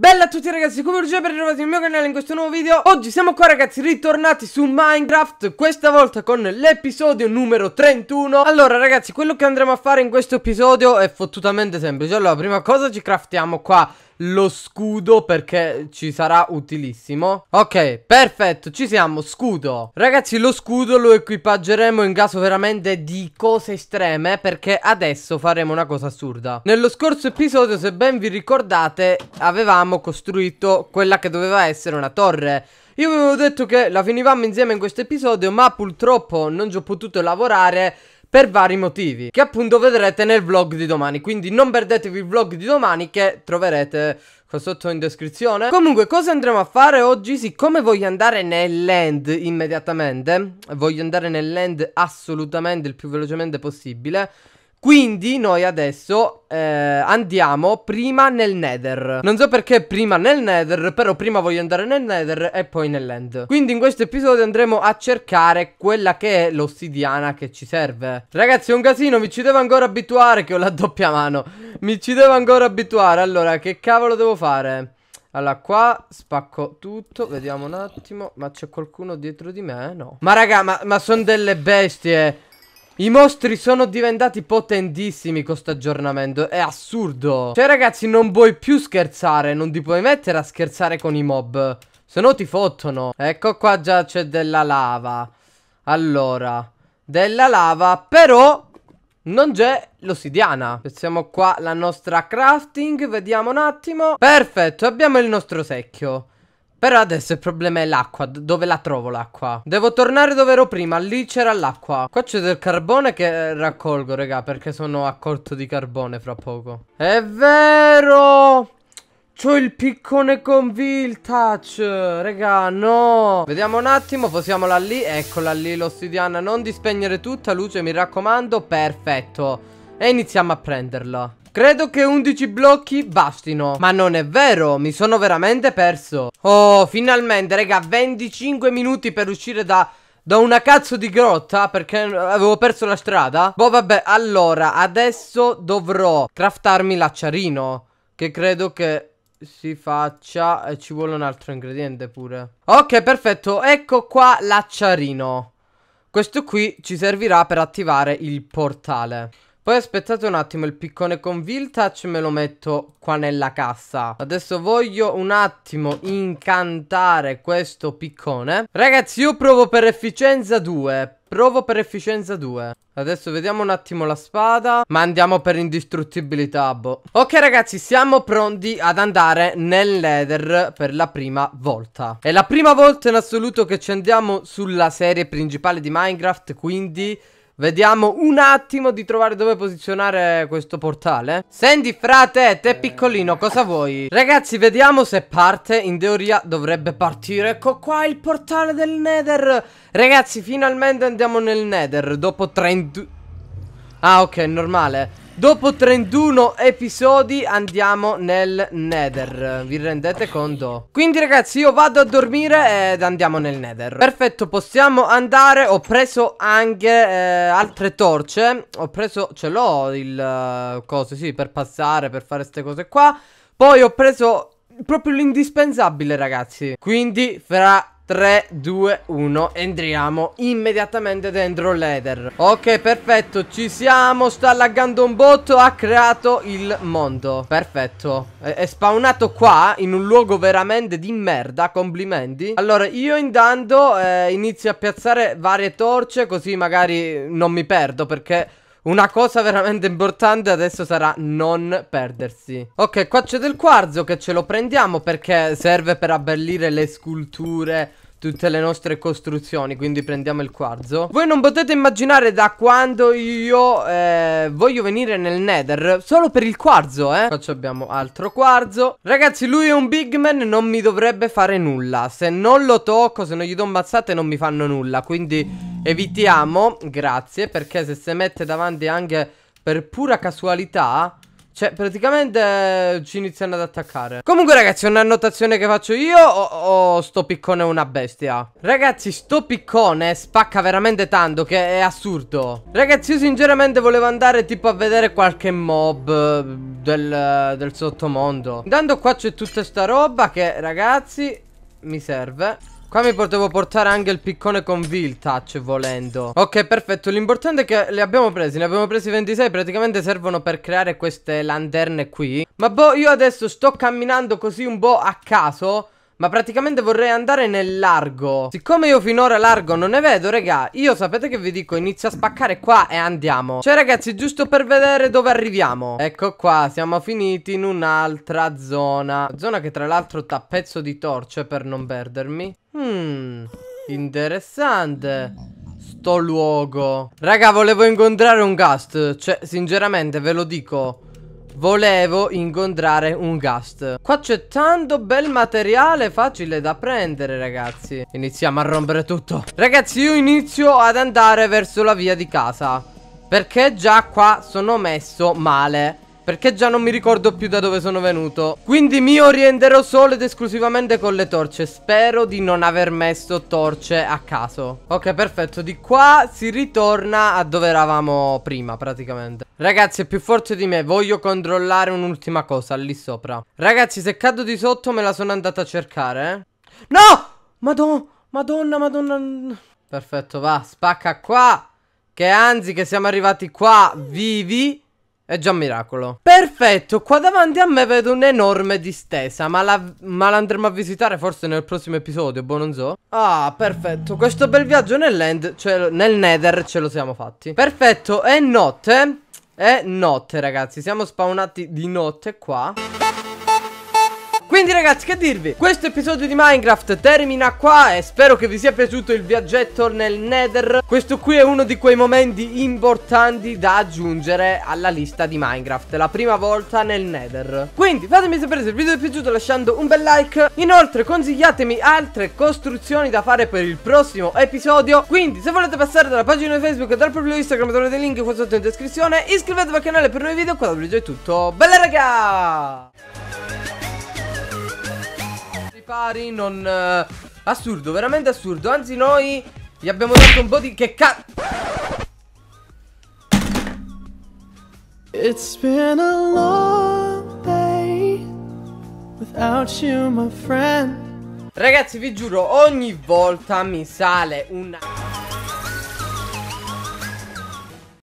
Bella a tutti ragazzi, come Lucia per ritrovati nel mio canale in questo nuovo video Oggi siamo qua ragazzi, ritornati su Minecraft Questa volta con l'episodio numero 31 Allora ragazzi, quello che andremo a fare in questo episodio è fottutamente semplice Allora, prima cosa ci craftiamo qua lo scudo perché ci sarà utilissimo Ok, perfetto, ci siamo, scudo Ragazzi, lo scudo lo equipaggeremo in caso veramente di cose estreme Perché adesso faremo una cosa assurda Nello scorso episodio, se ben vi ricordate, avevamo costruito quella che doveva essere una torre io vi avevo detto che la finivamo insieme in questo episodio, ma purtroppo non ci ho potuto lavorare per vari motivi che appunto vedrete nel vlog di domani quindi non perdetevi il vlog di domani che troverete qua sotto in descrizione comunque cosa andremo a fare oggi siccome voglio andare nel land immediatamente voglio andare nel land assolutamente il più velocemente possibile quindi noi adesso eh, andiamo prima nel nether Non so perché prima nel nether Però prima voglio andare nel nether e poi nell'end Quindi in questo episodio andremo a cercare quella che è l'ossidiana che ci serve Ragazzi è un casino mi ci devo ancora abituare che ho la doppia mano Mi ci devo ancora abituare Allora che cavolo devo fare? Allora qua spacco tutto Vediamo un attimo Ma c'è qualcuno dietro di me? No Ma raga ma, ma sono delle bestie i mostri sono diventati potentissimi con questo aggiornamento, è assurdo. Cioè ragazzi non puoi più scherzare, non ti puoi mettere a scherzare con i mob. Se no ti fottono. Ecco qua già c'è della lava. Allora, della lava, però non c'è l'ossidiana. Pensiamo qua la nostra crafting, vediamo un attimo. Perfetto, abbiamo il nostro secchio. Però adesso il problema è l'acqua. Dove la trovo l'acqua? Devo tornare dove ero prima. Lì c'era l'acqua. Qua c'è del carbone che raccolgo, raga. Perché sono a corto di carbone fra poco. È vero! C'ho il piccone con Viltouch. Raga no Vediamo un attimo posiamola lì Eccola lì l'ossidiana Non di spegnere tutta luce mi raccomando Perfetto E iniziamo a prenderla Credo che 11 blocchi bastino Ma non è vero, mi sono veramente perso Oh, finalmente, raga, 25 minuti per uscire da... Da una cazzo di grotta perché avevo perso la strada Boh vabbè allora adesso dovrò craftarmi l'acciarino Che credo che si faccia e ci vuole un altro ingrediente pure Ok perfetto ecco qua l'acciarino Questo qui ci servirà per attivare il portale poi aspettate un attimo il piccone con Viltouch me lo metto qua nella cassa Adesso voglio un attimo incantare questo piccone Ragazzi io provo per efficienza 2 Provo per efficienza 2 Adesso vediamo un attimo la spada Ma andiamo per indistruttibilità boh. Ok ragazzi siamo pronti ad andare nel nether per la prima volta È la prima volta in assoluto che ci andiamo sulla serie principale di Minecraft Quindi Vediamo un attimo di trovare dove posizionare questo portale Senti frate, te eh. piccolino, cosa vuoi? Ragazzi, vediamo se parte In teoria dovrebbe partire Ecco qua il portale del nether Ragazzi, finalmente andiamo nel nether Dopo 30... Ah, ok, normale Dopo 31 episodi andiamo nel nether Vi rendete conto? Quindi ragazzi io vado a dormire ed andiamo nel nether Perfetto possiamo andare Ho preso anche eh, altre torce Ho preso ce l'ho il uh, coso sì per passare per fare queste cose qua Poi ho preso proprio l'indispensabile ragazzi Quindi fra 3, 2, 1 Entriamo immediatamente dentro l'Ether Ok perfetto ci siamo Sta laggando un botto Ha creato il mondo Perfetto è, è, spawnato qua In un luogo veramente di merda Complimenti Allora io intanto eh, inizio a piazzare varie torce Così magari non mi perdo perché... Una cosa veramente importante adesso sarà non perdersi Ok qua c'è del quarzo che ce lo prendiamo perché serve per abbellire le sculture tutte le nostre costruzioni Quindi prendiamo il quarzo Voi non potete immaginare da quando io eh, voglio venire nel nether Solo per il quarzo eh Qua abbiamo altro quarzo Ragazzi lui è un big man non mi dovrebbe fare nulla Se non lo tocco se non gli do ammazzate non mi fanno nulla Quindi evitiamo Grazie perché se si mette davanti anche per pura casualità cioè, praticamente eh, ci iniziano ad attaccare. Comunque, ragazzi, una un'annotazione che faccio io o, o, sto piccone è una bestia? Ragazzi, sto piccone spacca veramente tanto che è assurdo. Ragazzi, io sinceramente volevo andare tipo a vedere qualche mob eh, del, del sottomondo. Intanto qua c'è tutta sta roba che, ragazzi, mi serve. Qua mi potevo portare anche il piccone con Viltouch volendo Ok perfetto l'importante è che li abbiamo presi Ne abbiamo presi 26 praticamente servono per creare queste lanterne qui Ma boh io adesso sto camminando così un po' boh a caso ma praticamente vorrei andare nel largo Siccome io finora largo non ne vedo regà Io sapete che vi dico inizio a spaccare qua e andiamo Cioè ragazzi giusto per vedere dove arriviamo Ecco qua siamo finiti in un'altra zona Zona che tra l'altro tappezzo di torce per non perdermi Mmm, interessante sto luogo Raga, volevo incontrare un gast Cioè, sinceramente, ve lo dico Volevo incontrare un gast Qua c'è tanto bel materiale facile da prendere ragazzi Iniziamo a rompere tutto Ragazzi io inizio ad andare verso la via di casa Perché già qua sono messo male perché già non mi ricordo più da dove sono venuto Quindi mi orienterò solo ed esclusivamente con le torce Spero di non aver messo torce a caso Ok perfetto Di qua si ritorna a dove eravamo prima praticamente Ragazzi è più forte di me Voglio controllare un'ultima cosa lì sopra Ragazzi se cado di sotto me la sono andata a cercare eh. No! Madonna, madonna, madonna Perfetto va spacca qua Che anzi che siamo arrivati qua vivi è già un miracolo. Perfetto, qua davanti a me vedo un'enorme distesa, ma la, ma andremo a visitare forse nel prossimo episodio, boh non so. Ah, perfetto, questo bel viaggio nell'end, cioè nel nether ce lo siamo fatti. Perfetto, è notte, è notte ragazzi, siamo spawnati di notte qua. Quindi ragazzi che dirvi Questo episodio di Minecraft termina qua E spero che vi sia piaciuto il viaggetto nel nether Questo qui è uno di quei momenti importanti da aggiungere alla lista di Minecraft La prima volta nel nether Quindi fatemi sapere se il video vi è piaciuto lasciando un bel like Inoltre consigliatemi altre costruzioni da fare per il prossimo episodio Quindi se volete passare dalla pagina di Facebook e dal proprio Instagram Trovate il link qua sotto in descrizione Iscrivetevi al canale per nuovi video Qua da video è tutto Bella raga! pari non... Eh, assurdo, veramente assurdo Anzi noi gli abbiamo dato un po' di... Che cazzo... It's been a long day without you my friend Ragazzi vi giuro ogni volta mi sale una